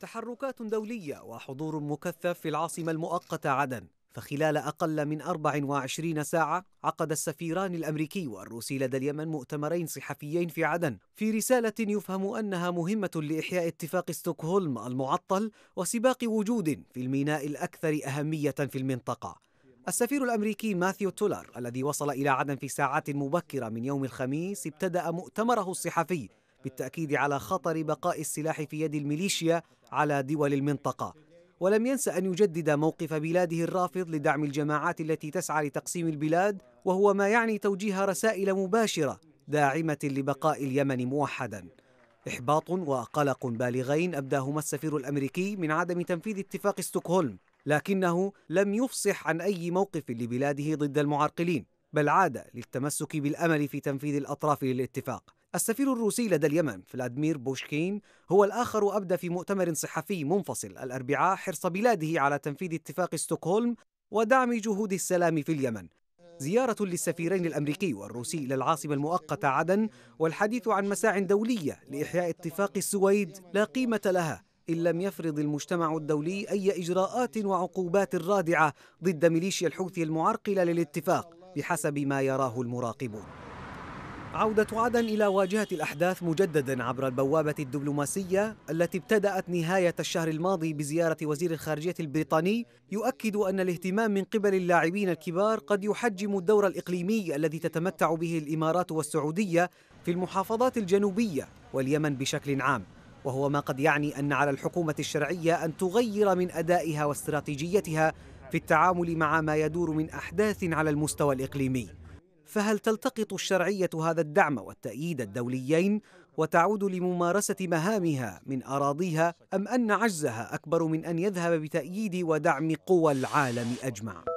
تحركات دولية وحضور مكثف في العاصمة المؤقتة عدن فخلال أقل من 24 ساعة عقد السفيران الأمريكي والروسي لدى اليمن مؤتمرين صحفيين في عدن في رسالة يفهم أنها مهمة لإحياء اتفاق ستوكهولم المعطل وسباق وجود في الميناء الأكثر أهمية في المنطقة السفير الأمريكي ماثيو تولر الذي وصل إلى عدن في ساعات مبكرة من يوم الخميس ابتدأ مؤتمره الصحفي بالتأكيد على خطر بقاء السلاح في يد الميليشيا على دول المنطقة ولم ينس أن يجدد موقف بلاده الرافض لدعم الجماعات التي تسعى لتقسيم البلاد وهو ما يعني توجيه رسائل مباشرة داعمة لبقاء اليمن موحدا إحباط وقلق بالغين أبداهما السفير الأمريكي من عدم تنفيذ اتفاق ستوكهولم لكنه لم يفصح عن أي موقف لبلاده ضد المعرقلين بل عاد للتمسك بالأمل في تنفيذ الأطراف للاتفاق السفير الروسي لدى اليمن فلاديمير بوشكين هو الآخر أبدى في مؤتمر صحفي منفصل الأربعاء حرص بلاده على تنفيذ اتفاق ستوكهولم ودعم جهود السلام في اليمن زيارة للسفيرين الأمريكي والروسي إلى العاصمة المؤقتة عدن والحديث عن مساع دولية لإحياء اتفاق السويد لا قيمة لها إن لم يفرض المجتمع الدولي أي إجراءات وعقوبات رادعة ضد ميليشيا الحوثي المعرقلة للاتفاق بحسب ما يراه المراقبون عودة عدن إلى واجهة الأحداث مجددا عبر البوابة الدبلوماسية التي ابتدأت نهاية الشهر الماضي بزيارة وزير الخارجية البريطاني يؤكد أن الاهتمام من قبل اللاعبين الكبار قد يحجم الدور الإقليمي الذي تتمتع به الإمارات والسعودية في المحافظات الجنوبية واليمن بشكل عام وهو ما قد يعني أن على الحكومة الشرعية أن تغير من أدائها واستراتيجيتها في التعامل مع ما يدور من أحداث على المستوى الإقليمي فهل تلتقط الشرعية هذا الدعم والتأييد الدوليين وتعود لممارسة مهامها من أراضيها أم أن عجزها أكبر من أن يذهب بتأييد ودعم قوى العالم أجمع؟